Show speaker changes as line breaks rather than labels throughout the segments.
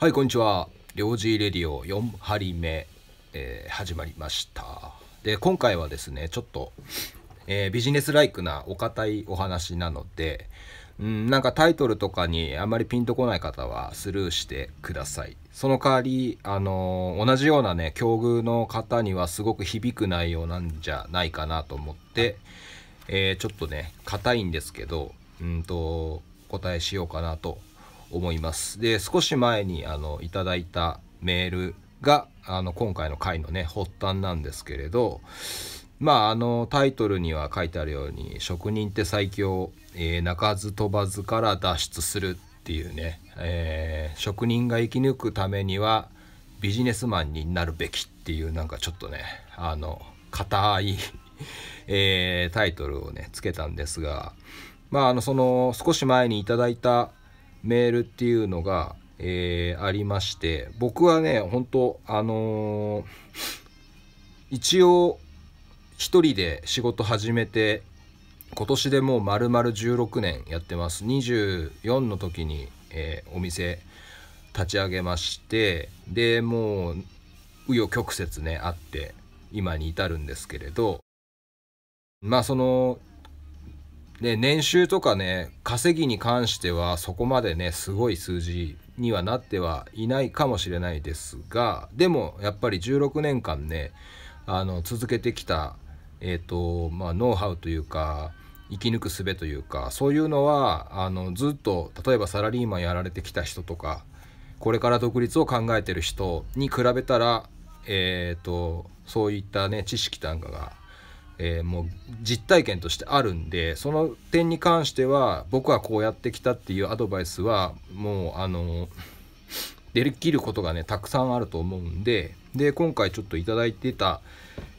はい、こんにちは。領事レディオ4針目、えー、始まりました。で、今回はですね、ちょっと、えー、ビジネスライクなお堅いお話なので、うん、なんかタイトルとかにあんまりピンとこない方はスルーしてください。その代わり、あのー、同じようなね、境遇の方にはすごく響く内容なんじゃないかなと思って、えちょっとね、硬いんですけど、うんと、お答えしようかなと思います。で、少し前にあのいただいたメールが、あの今回の回のね、発端なんですけれど、まあ、あのタイトルには書いてあるように「職人って最強、えー、鳴かず飛ばずから脱出する」っていうね、えー、職人が生き抜くためにはビジネスマンになるべきっていうなんかちょっとねあの硬いえー、タイトルをねつけたんですがまああのその少し前にいただいたメールっていうのが、えー、ありまして僕はね本当あのー、一応一人で仕事始めて今年でもう丸々16年やってます24の時に、えー、お店立ち上げましてでもう紆余曲折ねあって今に至るんですけれどまあそので、年収とかね、稼ぎに関してはそこまでね、すごい数字にはなってはいないかもしれないですが、でもやっぱり16年間ね、あの続けてきた、えっ、ー、と、まあ、ノウハウというか、生き抜く術というか、そういうのは、あの、ずっと、例えばサラリーマンやられてきた人とか、これから独立を考えてる人に比べたら、えっ、ー、と、そういったね、知識なんかがえー、もう実体験としてあるんでその点に関しては僕はこうやってきたっていうアドバイスはもうあの出るきることがねたくさんあると思うんでで今回ちょっと頂いてた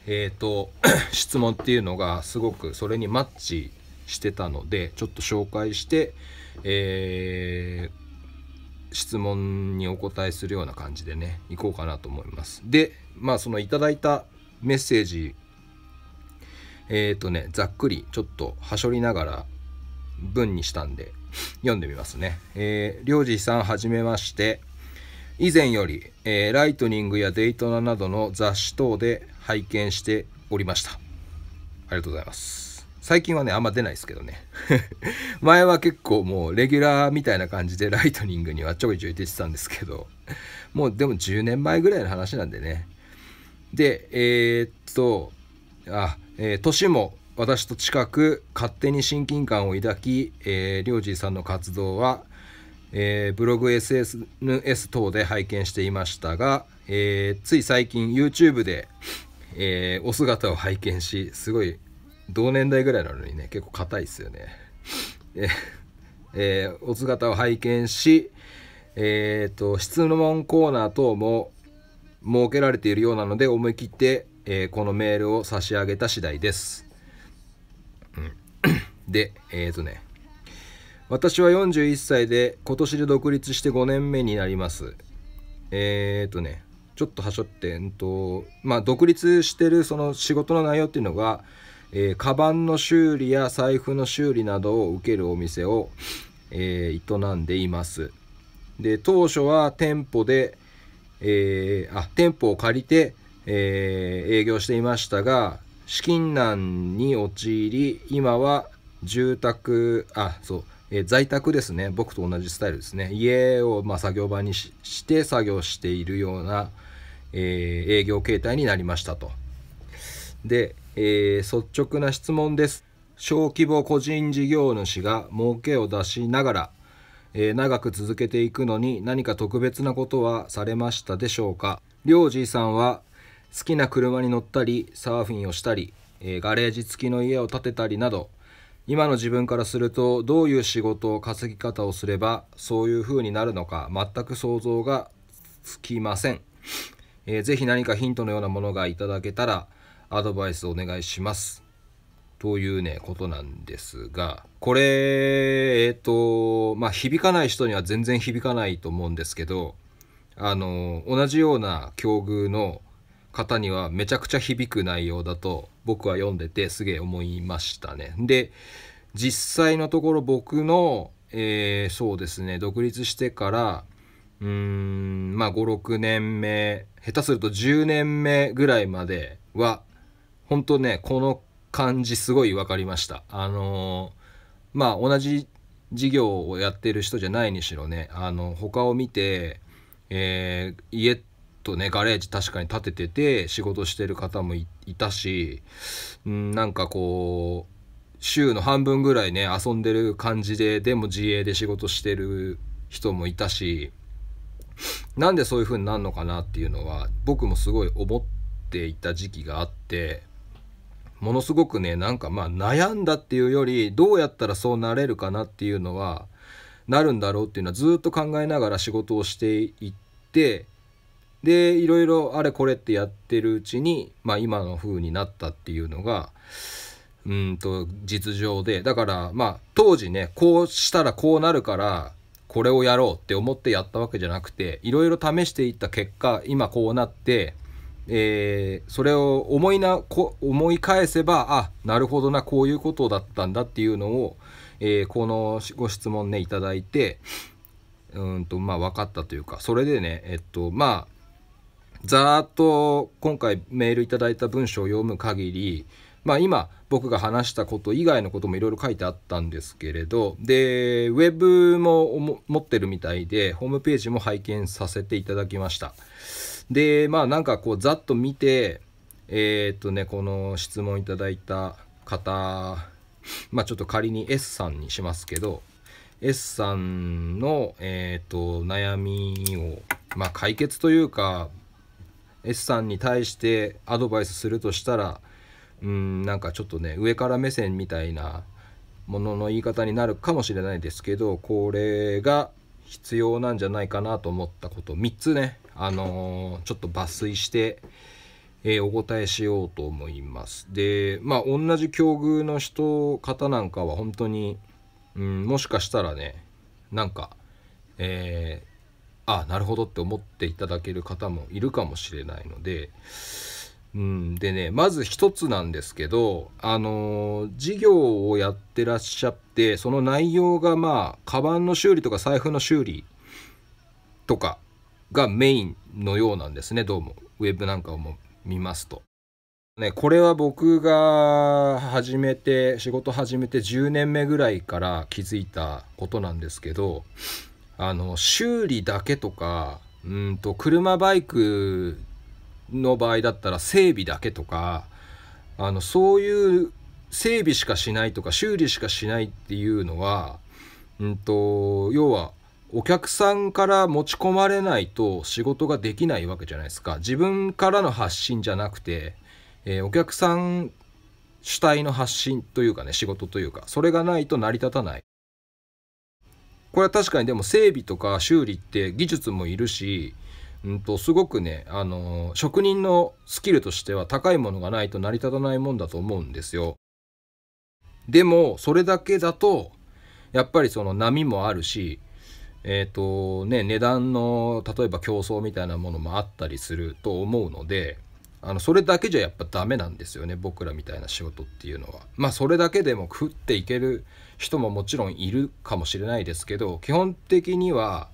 えっ、ー、と質問っていうのがすごくそれにマッチしてたのでちょっと紹介して、えー、質問にお答えするような感じでね、行こうかなと思います。で、まあそのいただいたメッセージえっ、ー、とねざっくりちょっとはしょりながら文にしたんで読んでみますね。えー、りょうじさんはじめまして。以前より、えー、ライトニングやデイトナなどの雑誌等で拝見しておりました。ありがとうございます。最近はね、あんま出ないですけどね。前は結構もうレギュラーみたいな感じでライトニングにはちょいちょい出てたんですけど、もうでも10年前ぐらいの話なんでね。で、えー、っと、あ、えー、年も私と近く勝手に親近感を抱き、えー、リョージーさんの活動は、えー、ブログ SNS 等で拝見していましたが、えー、つい最近 YouTube で、えー、お姿を拝見しすごい同年代ぐらいなのにね結構硬いですよね。えーお姿を拝見し、えーと、と質問コーナー等も設けられているようなので思い切ってえー、このメールを差し上げた次第です。で、えっ、ー、とね、私は41歳で今年で独立して5年目になります。えっ、ー、とね、ちょっとはしょって、えっと、まあ、独立してるその仕事の内容っていうのが、えー、カバンの修理や財布の修理などを受けるお店を、えー、営んでいます。で、当初は店舗で、えー、あ、店舗を借りて、えー、営業していましたが資金難に陥り今は住宅あそうえ在宅ですね僕と同じスタイルですね家をま作業場にして作業しているような、えー、営業形態になりましたとで、えー、率直な質問です小規模個人事業主が儲けを出しながら、えー、長く続けていくのに何か特別なことはされましたでしょうかじいさんは好きな車に乗ったりサーフィンをしたり、えー、ガレージ付きの家を建てたりなど今の自分からするとどういう仕事を稼ぎ方をすればそういう風になるのか全く想像がつきません、えー、ぜひ何かヒントのようなものがいただけたらアドバイスお願いしますというねことなんですがこれえっ、ー、とまあ響かない人には全然響かないと思うんですけどあの同じような境遇の方にはめちゃくちゃ響く内容だと僕は読んでてすげえ思いましたね。で実際のところ僕の、えー、そうですね独立してからうーんまあ56年目下手すると10年目ぐらいまでは本当ねこの感じすごい分かりました。あのー、まあ同じ事業をやってる人じゃないにしろねあの他を見て、えー、家ってとねガレージ確かに建ててて仕事してる方もいたし、うん、なんかこう週の半分ぐらいね遊んでる感じででも自営で仕事してる人もいたしなんでそういう風になるのかなっていうのは僕もすごい思っていた時期があってものすごくねなんかまあ悩んだっていうよりどうやったらそうなれるかなっていうのはなるんだろうっていうのはずっと考えながら仕事をしていってでいろいろあれこれってやってるうちに、まあ、今の風になったっていうのがうんと実情でだからまあ当時ねこうしたらこうなるからこれをやろうって思ってやったわけじゃなくていろいろ試していった結果今こうなって、えー、それを思いなこ思い返せばあなるほどなこういうことだったんだっていうのを、えー、このご質問ね頂いてうんとまあ分かったというかそれでねえっとまあざーっと今回メールいただいた文章を読む限り、まあ、今僕が話したこと以外のこともいろいろ書いてあったんですけれどでウェブも持ってるみたいでホームページも拝見させていただきましたでまあなんかこうざっと見てえー、っとねこの質問いただいた方まあちょっと仮に S さんにしますけど S さんの、えー、っと悩みを、まあ、解決というか S さんに対してアドバイスするとしたらうんなんかちょっとね上から目線みたいなものの言い方になるかもしれないですけどこれが必要なんじゃないかなと思ったこと3つねあのー、ちょっと抜粋して、えー、お答えしようと思いますでまあ同じ境遇の人方なんかは本当に、うん、もしかしたらねなんか、えーあなるほどって思っていただける方もいるかもしれないので、うん、でねまず一つなんですけどあの事業をやってらっしゃってその内容がまあカバンの修理とか財布の修理とかがメインのようなんですねどうもウェブなんかをも見ますと。ね、これは僕が始めて仕事始めて10年目ぐらいから気づいたことなんですけどあの修理だけとかうんと車バイクの場合だったら整備だけとかあのそういう整備しかしないとか修理しかしないっていうのは、うんと、要はお客さんから持ち込まれないと仕事ができないわけじゃないですか自分からの発信じゃなくて、えー、お客さん主体の発信というかね仕事というかそれがないと成り立たないこれは確かにでも整備とか修理って技術もいるし、うん、とすごくね、あの職人のスキルとしては高いものがないと成り立たないもんだと思うんですよ。でもそれだけだとやっぱりその波もあるし、えーとね、値段の例えば競争みたいなものもあったりすると思うので。あのそれだけじゃやっぱダメなんですよね僕らみたいな仕事っていうのはまあそれだけでも食っていける人ももちろんいるかもしれないですけど基本的には、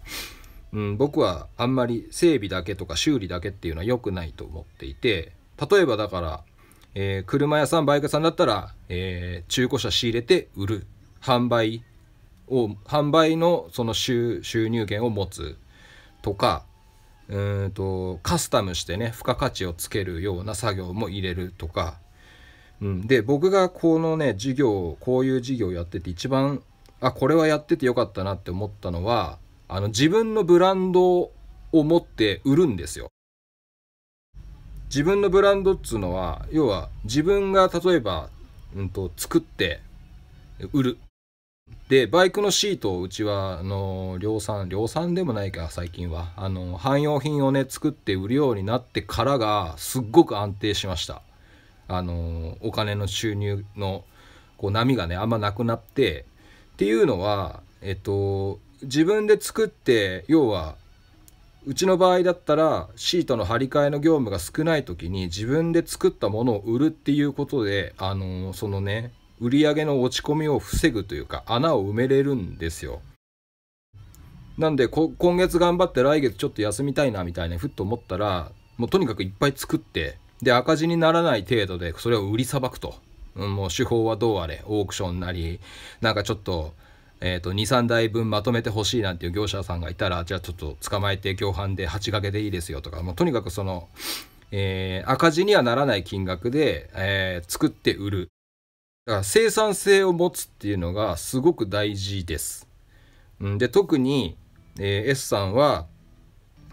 うん、僕はあんまり整備だけとか修理だけっていうのは良くないと思っていて例えばだから、えー、車屋さんバイク屋さんだったら、えー、中古車仕入れて売る販売を販売のその収入源を持つとかうんとカスタムしてね付加価値をつけるような作業も入れるとかうん、で僕がこのね事業こういう事業やってて一番あこれはやっててよかったなって思ったのはあの自分のブランドを持って売るんですよ。自分のブランドっつうのは要は自分が例えば、うんと、と作って売る。でバイクのシートをうちはあの量産量産でもないか最近はあの汎用品をね作って売るようになってからがすっごく安定しました。あのお金の収入のこう波がねあんまなくなってっていうのは、えっと、自分で作って要はうちの場合だったらシートの張り替えの業務が少ない時に自分で作ったものを売るっていうことであのそのね売り上げの落ち込みを防ぐというか穴を埋めれるんですよ。なんで今月頑張って来月ちょっと休みたいなみたいなふっと思ったらもうとにかくいっぱい作ってで赤字にならない程度でそれを売りさばくと、うん、もう手法はどうあれオークションなりなんかちょっと,、えーと、23台分まとめてほしいなんていう業者さんがいたらじゃあちょっと捕まえて共犯で鉢掛けでいいですよとかもうとにかくその、えー、赤字にはならない金額で、えー、作って売るだから生産性を持つっていうのがすごく大事です。ん、で特に、えー、S さんは、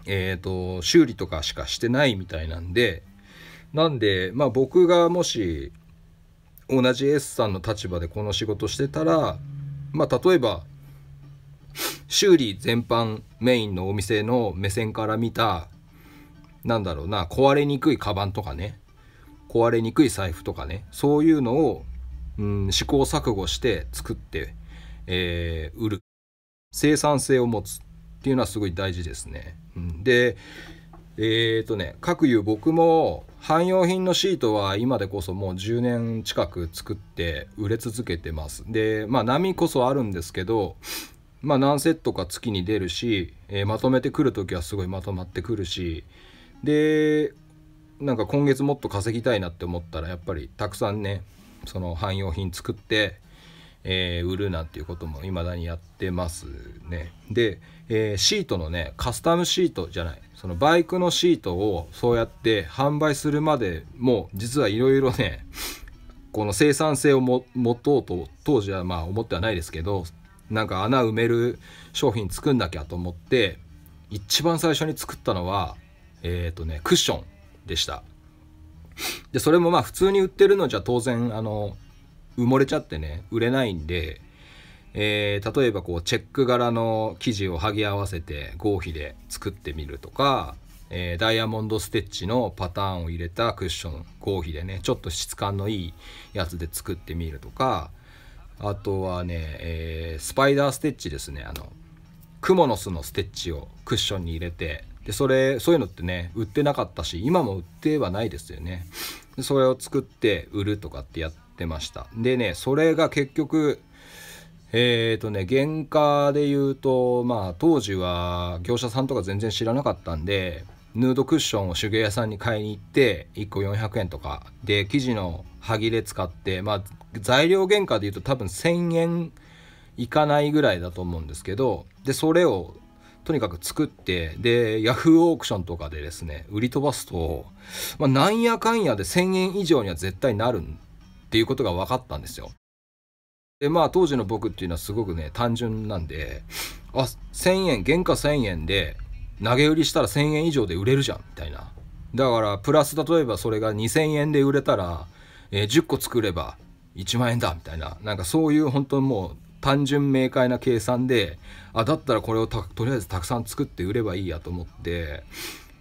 えーと修理とかしかしてないみたいなんでなんで、まあ、僕がもし同じ S さんの立場でこの仕事してたら、まあ、例えば修理全般メインのお店の目線から見たなんだろうな壊れにくいカバンとかね壊れにくい財布とかねそういうのを、うん、試行錯誤して作って、えー、売る生産性を持つっていうのはすごい大事ですね。うん、でえっ、ー、とね、各有僕も汎用品のシートは今でこそもう10年近く作って売れ続けてます。で、まあ波こそあるんですけど、まあ何セットか月に出るし、えー、まとめてくる時はすごいまとまってくるし、で、なんか今月もっと稼ぎたいなって思ったらやっぱりたくさんね、その汎用品作って、えー、売るなんていうことも未だにやってますね。で、えー、シートのねカスタムシートじゃないそのバイクのシートをそうやって販売するまでも実はいろいろね この生産性を持とうと当時はまあ思ってはないですけどなんか穴埋める商品作んなきゃと思って一番最初に作ったのはえっ、ー、とねクッションでしたでそれもまあ普通に売ってるのじゃ当然あの埋もれちゃってね売れないんでえー、例えばこうチェック柄の生地を剥ぎ合わせて合皮で作ってみるとか、えー、ダイヤモンドステッチのパターンを入れたクッション合皮でねちょっと質感のいいやつで作ってみるとかあとはね、えー、スパイダーステッチですねあのクモの巣のステッチをクッションに入れてでそれそういうのってね売ってなかったし今も売ってはないですよねそれを作って売るとかってやってましたでねそれが結局えーとね、原価で言うと、まあ、当時は業者さんとか全然知らなかったんで、ヌードクッションを手芸屋さんに買いに行って、1個400円とか、で、生地の端切れ使って、まあ、材料原価で言うと多分1000円いかないぐらいだと思うんですけど、で、それをとにかく作ってでヤフーオークションとかでですね売り飛ばすと、まあ、なんやかんやで1000円以上には絶対なるっていうことが分かったんですよでまあ当時の僕っていうのはすごくね単純なんであ1000円原価1000円で投げ売りしたら1000円以上で売れるじゃんみたいなだからプラス例えばそれが2000円で売れたら、えー、10個作れば1万円だみたいななんかそういう本当にもう単純明快な計算であだったらこれをとりあえずたくさん作って売ればいいやと思って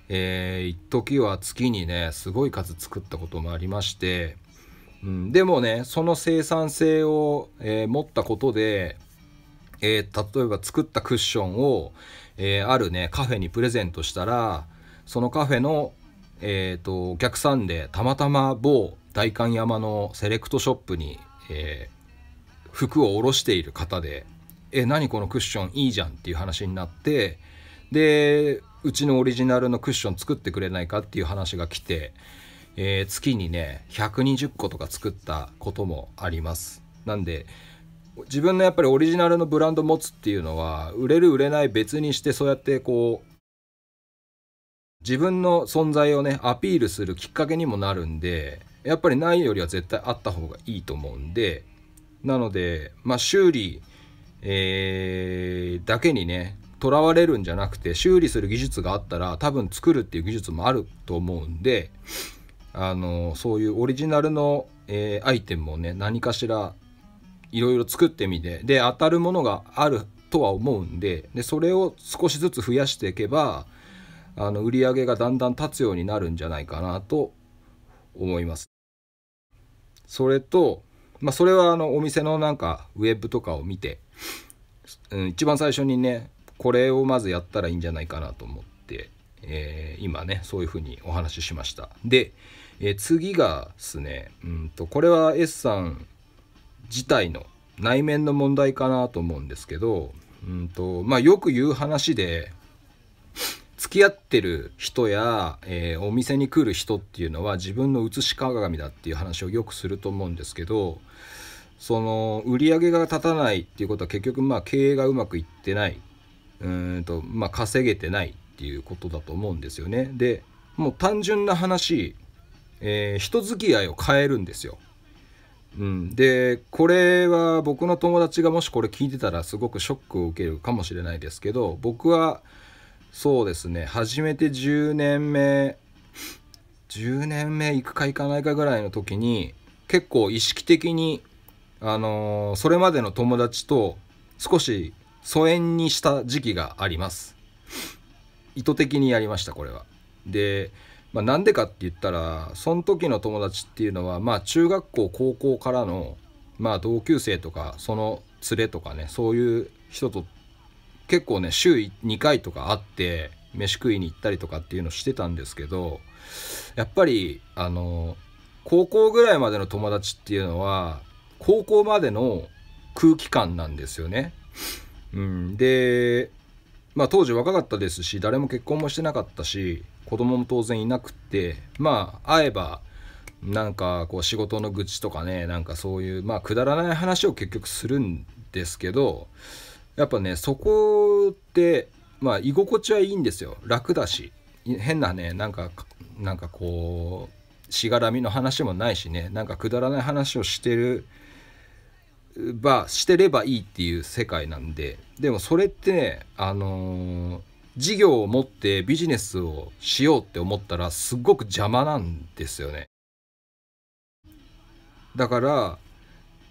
えー、一時は月にねすごい数作ったこともありましてうん、でもねその生産性を、えー、持ったことで、えー、例えば作ったクッションを、えー、あるねカフェにプレゼントしたらそのカフェの、えーと、お客さんでたまたま某代官山のセレクトショップに、え服を卸している方で「え何このクッションいいじゃん」っていう話になってでうちのオリジナルのクッション作ってくれないかっていう話が来てえー、月にね120個とか作ったこともありますなんで自分のやっぱりオリジナルのブランド持つっていうのは売れる売れない別にしてそうやってこう自分の存在をねアピールするきっかけにもなるんでやっぱりないよりは絶対あった方がいいと思うんでなのでまあ修理、えー、だけにねとらわれるんじゃなくて修理する技術があったら多分作るっていう技術もあると思うんであのそういうオリジナルの、えー、アイテムをね何かしらいろいろ作ってみてで当たるものがあるとは思うんででそれを少しずつ増やしていけばあの売り上げがだんだん立つようになるんじゃないかなと思います。それと、まあ、それはあのお店のなんかウェブとかを見て、うん、一番最初にねこれをまずやったらいいんじゃないかなと思って、えー、今ねそういうふうにお話ししました。でえー、次がですねうんとこれは S さん自体の内面の問題かなと思うんですけどうんとまあよく言う話で付き合ってる人や、えー、お店に来る人っていうのは自分の写し鏡だっていう話をよくすると思うんですけどその売り上げが立たないっていうことは結局まあ経営がうまくいってないうんとまあ稼げてないっていうことだと思うんですよね。でもう単純な話えー、人付き合いを変えるんですよ。うん、でこれは僕の友達がもしこれ聞いてたらすごくショックを受けるかもしれないですけど僕はそうですね初めて10年目10年目行くか行かないかぐらいの時に結構意識的に、あのー、それまでの友達と少し疎遠にした時期があります。意図的にやりましたこれは。でまあ、なんでかって言ったらその時の友達っていうのは、まあ、中学校高校からの、まあ、同級生とかその連れとかねそういう人と結構ね週2回とか会って飯食いに行ったりとかっていうのしてたんですけどやっぱりあの高校ぐらいまでの友達っていうのは高校までの空気感なんですよね。うん、で、まあ、当時若かったですし誰も結婚もしてなかったし子供も当然いなくってまあ会えばなんかこう仕事の愚痴とかねなんかそういうまあくだらない話を結局するんですけどやっぱねそこってまあ居心地はいいんですよ楽だし変なねなんかなんかこうしがらみの話もないしねなんかくだらない話をしてるばしてればいいっていう世界なんででもそれって、ね、あのー事業を持ってビジネスをしようって思ったらすごく邪魔なんですよね。だから、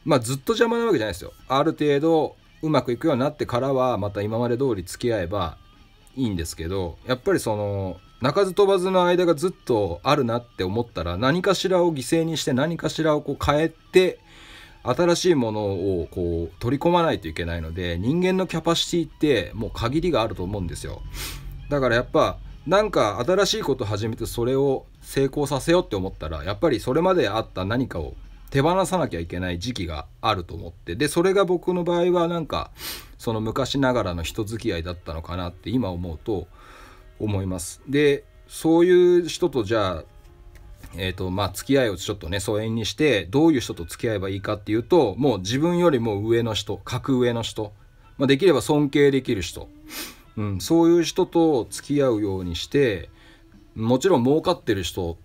まあずっと邪魔なわけじゃないですよ。ある程度うまくいくようになってからはまた今まで通り付き合えばいいんですけど、やっぱりその、鳴かず飛ばずの間がずっとあるなって思ったら何かしらを犠牲にして何かしらをこう変えて新しいものをこう取り込まないといけないので人間のキャパシティってもう限りがあると思うんですよだからやっぱなんか新しいこと始めてそれを成功させようって思ったらやっぱりそれまであった何かを手放さなきゃいけない時期があると思ってでそれが僕の場合はなんかその昔ながらの人付き合いだったのかなって今思うと思いますでそういう人とじゃあえーとまあ、付き合いをちょっとね疎遠にしてどういう人と付き合えばいいかっていうともう自分よりも上の人格上の人、まあ、できれば尊敬できる人、うん、そういう人と付き合うようにしてもちろん儲かってる人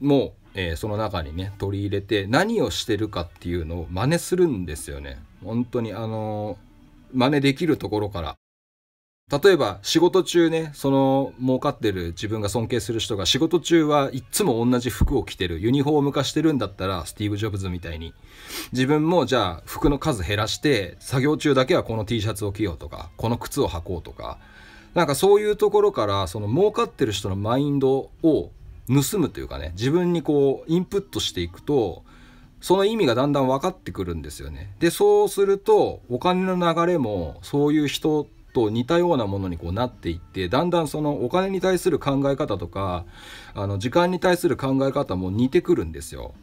も、えー、その中にね取り入れて何をしてるかっていうのを真似するんですよね。本当にあのー、真似できるところから例えば仕事中ねその儲かってる自分が尊敬する人が仕事中はいっつも同じ服を着てるユニフォーム化してるんだったらスティーブ・ジョブズみたいに自分もじゃあ服の数減らして作業中だけはこの T シャツを着ようとかこの靴を履こうとかなんかそういうところからその儲かってる人のマインドを盗むというかね自分にこうインプットしていくとその意味がだんだん分かってくるんですよね。でそうするとお金の流れもそういう人ってと似たようなものにこうなっていってだんだんそのお金に対する考え方とかあの時間に対する考え方も似てくるんですよ。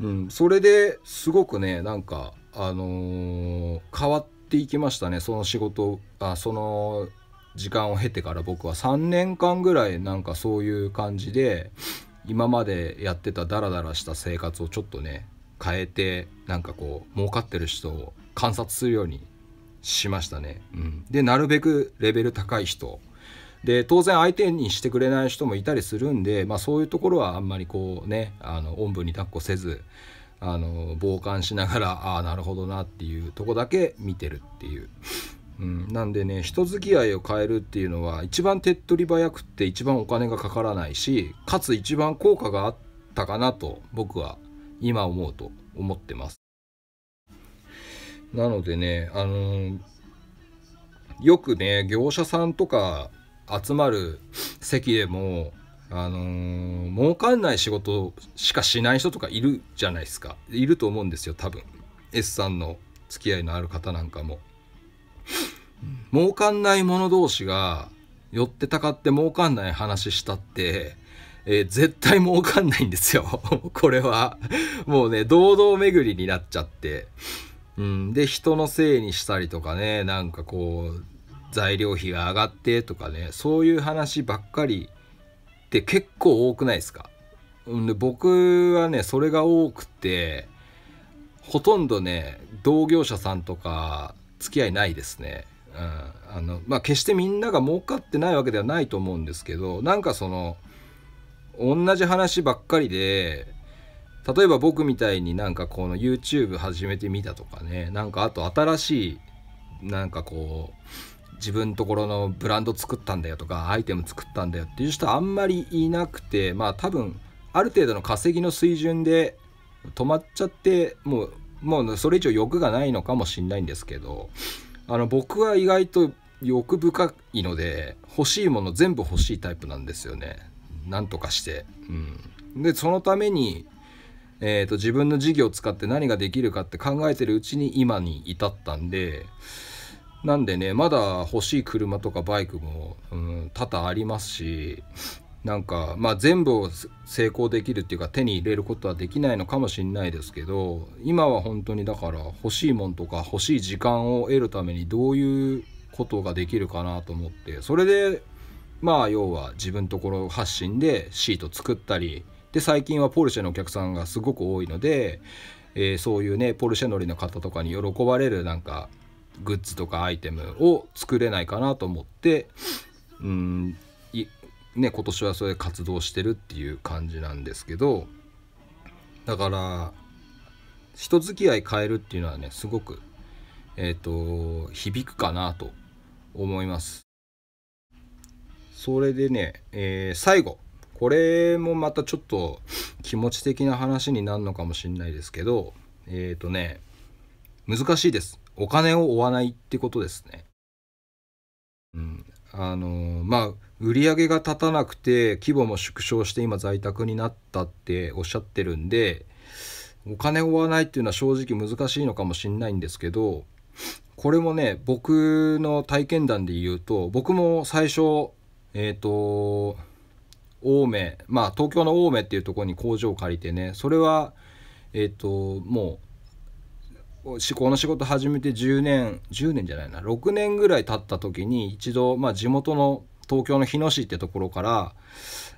うん、それですごくねなんか、あのー、変わっていきましたねその仕事あその時間を経てから僕は3年間ぐらいなんかそういう感じで今までやってたダラダラした生活をちょっとね変えてなんかこう儲かってる人を観察するようにしましたね。うん、でなるべくレベル高い人で当然相手にしてくれない人もいたりするんで、まあ、そういうところはあんまりこうねあのおんぶに抱っこせずあの傍観しながらああなるほどなっていうとこだけ見てるっていう。うん、なんでね人付き合いを変えるっていうのは一番手っ取り早くって一番お金がかからないしかつ一番効果があったかなと僕は今思うと思ってます。なのでね、あのー、よくね、業者さんとか集まる席でも、あのー、儲かんない仕事しかしない人とかいるじゃないですか。いると思うんですよ、多分。S さんの付き合いのある方なんかも。儲かんない者同士が寄ってたかって儲かんない話したって、えー、絶対儲かんないんですよ。これは。もうね、堂々巡りになっちゃって。うん、で人のせいにしたりとかねなんかこう材料費が上がってとかねそういう話ばっかりって結構多くないですかで僕はねそれが多くてほとんどね同業者さんとか付き合いないですね。うん、あのまあ、決してみんなが儲かってないわけではないと思うんですけどなんかその同じ話ばっかりで例えば僕みたいになんかこの YouTube 始めてみたとかねなんかあと新しいなんかこう自分ところのブランド作ったんだよとかアイテム作ったんだよっていう人あんまりいなくてまあ多分ある程度の稼ぎの水準で止まっちゃってもうもうそれ以上欲がないのかもしんないんですけどあの僕は意外と欲深いので欲しいもの全部欲しいタイプなんですよねなんとかして、うん、でそのためにえーと、自分の事業を使って何ができるかって考えてるうちに今に至ったんでなんでねまだ欲しい車とかバイクも、うん、多々ありますしなんかまあ全部を成功できるっていうか手に入れることはできないのかもしれないですけど今は本当にだから欲しいもんとか欲しい時間を得るためにどういうことができるかなと思ってそれでまあ要は自分ところ発信でシート作ったりで最近はポルシェのお客さんがすごく多いので、えー、そういうねポルシェ乗りの方とかに喜ばれるなんかグッズとかアイテムを作れないかなと思ってうんね今年はそれで活動してるっていう感じなんですけどだから人付き合い変えるっていうのはねすごくえっ、ー、と響くかなと思います。それでね、えー、最後これもまたちょっと気持ち的な話になるのかもしれないですけど、えっ、ー、とね、難しいです。お金を追わないってことですね。うん。あのー、まあ、売り上げが立たなくて、規模も縮小して今在宅になったっておっしゃってるんで、お金を追わないっていうのは正直難しいのかもしれないんですけど、これもね、僕の体験談で言うと、僕も最初、えっ、ー、と、青梅まあ東京の青梅っていうところに工場を借りてねそれはえっ、ー、ともうこの仕事始めて10年10年じゃないな6年ぐらい経った時に一度、まあ、地元の東京の日野市ってところから、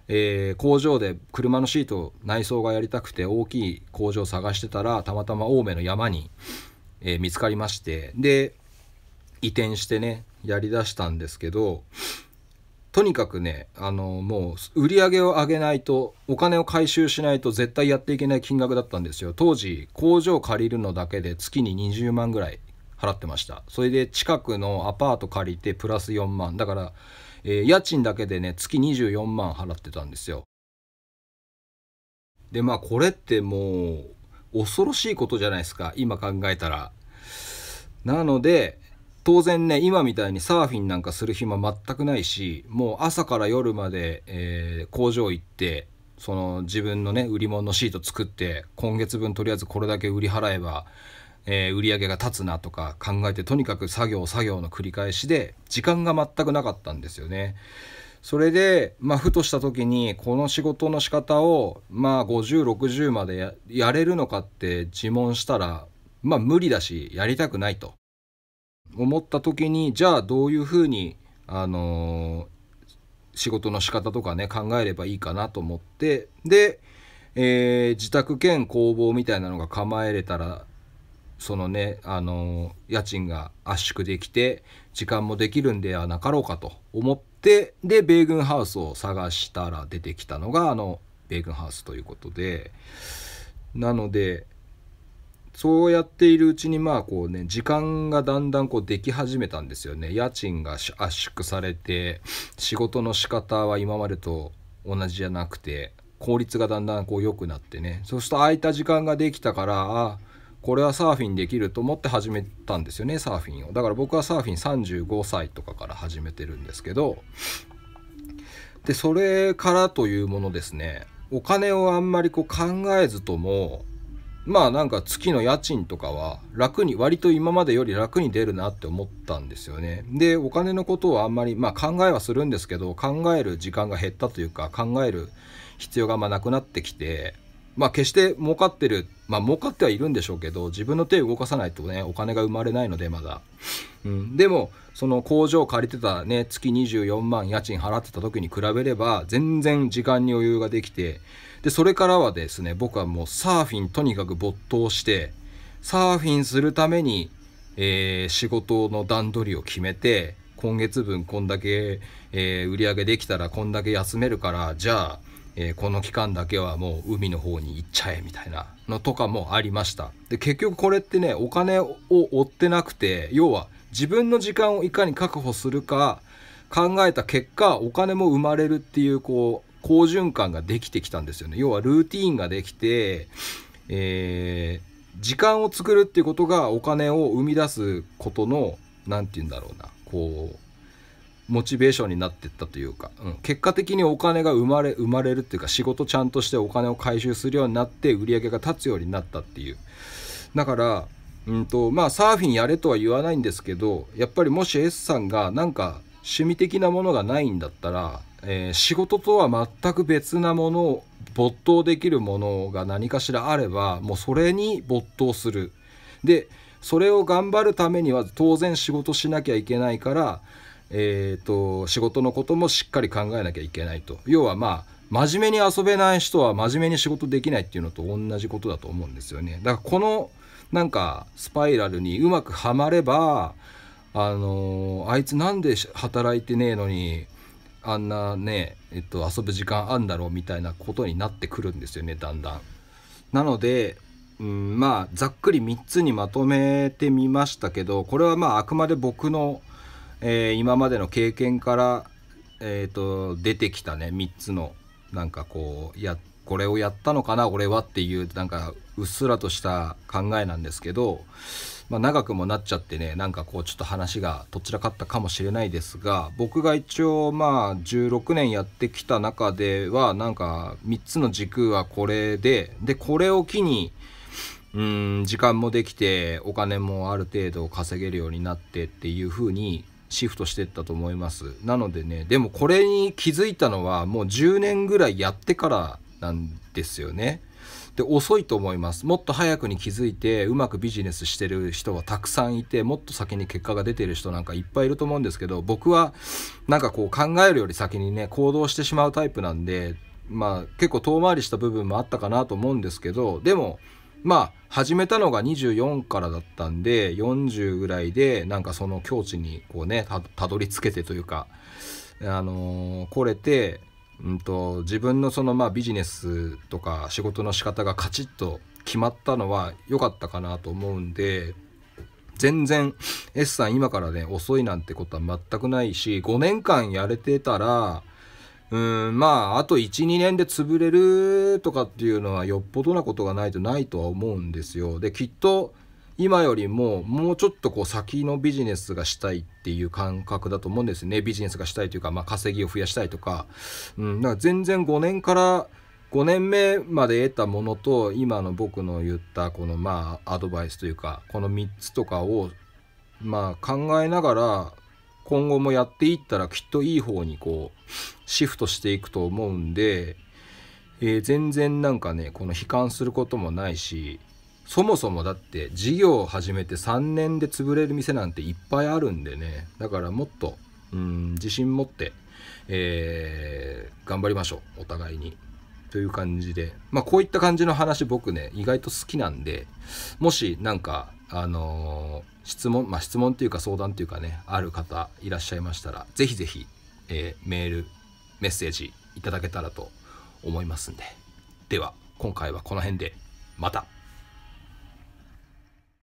えー、工場で車のシート内装がやりたくて大きい工場を探してたらたまたま青梅の山に、えー、見つかりましてで移転してねやりだしたんですけどとにかくねあのもう売り上げを上げないとお金を回収しないと絶対やっていけない金額だったんですよ当時工場借りるのだけで月に20万ぐらい払ってましたそれで近くのアパート借りてプラス4万だから、えー、家賃だけでね月24万払ってたんですよでまあこれってもう恐ろしいことじゃないですか今考えたらなので、当然ね今みたいにサーフィンなんかする暇全くないしもう朝から夜まで、えー、工場行ってその自分のね売り物のシート作って今月分とりあえずこれだけ売り払えば、えー、売り上げが立つなとか考えてとにかく作業作業の繰り返しで時間が全くなかったんですよね。それで、まあ、ふとした時にこの仕事の仕方をまあ5060までやれるのかって自問したらまあ無理だしやりたくないと。思った時にじゃあどういうふうに、あのー、仕事の仕方とかね考えればいいかなと思ってで、えー、自宅兼工房みたいなのが構えれたらそのね、あのー、家賃が圧縮できて時間もできるんではなかろうかと思ってで米軍ハウスを探したら出てきたのがあの米軍ハウスということでなのでそうやっているうちにまあこうね時間がだんだんこうでき始めたんですよね家賃が圧縮されて仕事の仕方は今までと同じじゃなくて効率がだんだんこう良くなってねそうすると空いた時間ができたからあこれはサーフィンできると思って始めたんですよねサーフィンをだから僕はサーフィン35歳とかから始めてるんですけどでそれからというものですねお金をあんまりこう考えずともまあなんか月の家賃とかは楽に割と今までより楽に出るなって思ったんですよねでお金のことはあんまりまあ考えはするんですけど考える時間が減ったというか考える必要がまなくなってきてまあ決して儲かってるまあ儲かってはいるんでしょうけど自分の手を動かさないとねお金が生まれないのでまだ、うん、でもその工場借りてたね月24万家賃払ってた時に比べれば全然時間に余裕ができてでそれからはですね僕はもうサーフィンとにかく没頭してサーフィンするために、えー、仕事の段取りを決めて今月分こんだけ、えー、売り上げできたらこんだけ休めるからじゃあ、えー、この期間だけはもう海の方に行っちゃえみたいなのとかもありましたで結局これってねお金を追ってなくて要は自分の時間をいかに確保するか考えた結果お金も生まれるっていうこう好循環ができてきたんですよね。要はルーティーンができて、えー、時間を作るっていうことがお金を生み出すことの、何て言うんだろうな、こう、モチベーションになってったというか、うん、結果的にお金が生まれ生まれるっていうか仕事ちゃんとしてお金を回収するようになって売り上げが立つようになったっていうだからうんとまあサーフィンやれとは言わないんですけどやっぱりもし S さんがなんか趣味的なものがないんだったらえー、仕事とは全く別なものを没頭できるものが何かしらあればもうそれに没頭するでそれを頑張るためには当然仕事しなきゃいけないから、えーと、仕事のこともしっかり考えなきゃいけないと要はまあ真面目に遊べない人は真面目に仕事できないっていうのと同じことだと思うんですよねだからこのなんかスパイラルにうまくはまればあのー、あいつなんで働いてねえのにあんなね、えっと、遊ぶ時間あんだろうみたいなことになってくるんですよねだんだん。なので、うん、まあざっくり3つにまとめてみましたけどこれはまああくまで僕の、えー、今までの経験から、えーと、出てきたね3つのなんかこうやこれをやったのかな俺はっていうなんかうっすらとした考えなんですけどまあ、長くもなっちゃってねなんかこうちょっと話がどちらかったかもしれないですが僕が一応まあ16年やってきた中ではなんか3つの軸はこれででこれを機にうん時間もできてお金もある程度稼げるようになってっていう風にシフトしてったと思いますなのでねでもこれに気づいたのはもう10年ぐらいやってからなんですよね。で遅いと思いますもっと早くに気づいてうまくビジネスしてる人はたくさんいてもっと先に結果が出てる人なんかいっぱいいると思うんですけど僕はなんかこう考えるより先にね行動してしまうタイプなんでまあ結構遠回りした部分もあったかなと思うんですけどでもまあ始めたのが24からだったんで40ぐらいでなんかその境地にこうねたどり着けてというかあのー、来れてうんと、と自分のそのまあビジネスとか仕事の仕方がカチッと決まったのは良かったかなと思うんで全然 S さん今からね遅いなんてことは全くないし5年間やれてたらうんまああと12年で潰れるとかっていうのはよっぽどなことがないとないとは思うんですよできっと今よりももうちょっとこう先のビジネスがしたいっていう感覚だと思うんですねビジネスがしたいというか、まあ、稼ぎを増やしたいとか,、うん、だから全然5年から5年目まで得たものと今の僕の言ったこのまあアドバイスというかこの3つとかをまあ考えながら今後もやっていったらきっといい方にこうシフトしていくと思うんで、えー、全然なんかねこの悲観することもないしそもそもだって事業を始めて3年で潰れる店なんていっぱいあるんでねだからもっとうん自信持って、えー、頑張りましょうお互いにという感じでまあこういった感じの話僕ね意外と好きなんでもしなんかあのー、質問まあ質問っていうか相談っていうかねある方いらっしゃいましたら是非是非、えー、メールメッセージいただけたらと思いますんででは今回はこの辺でまた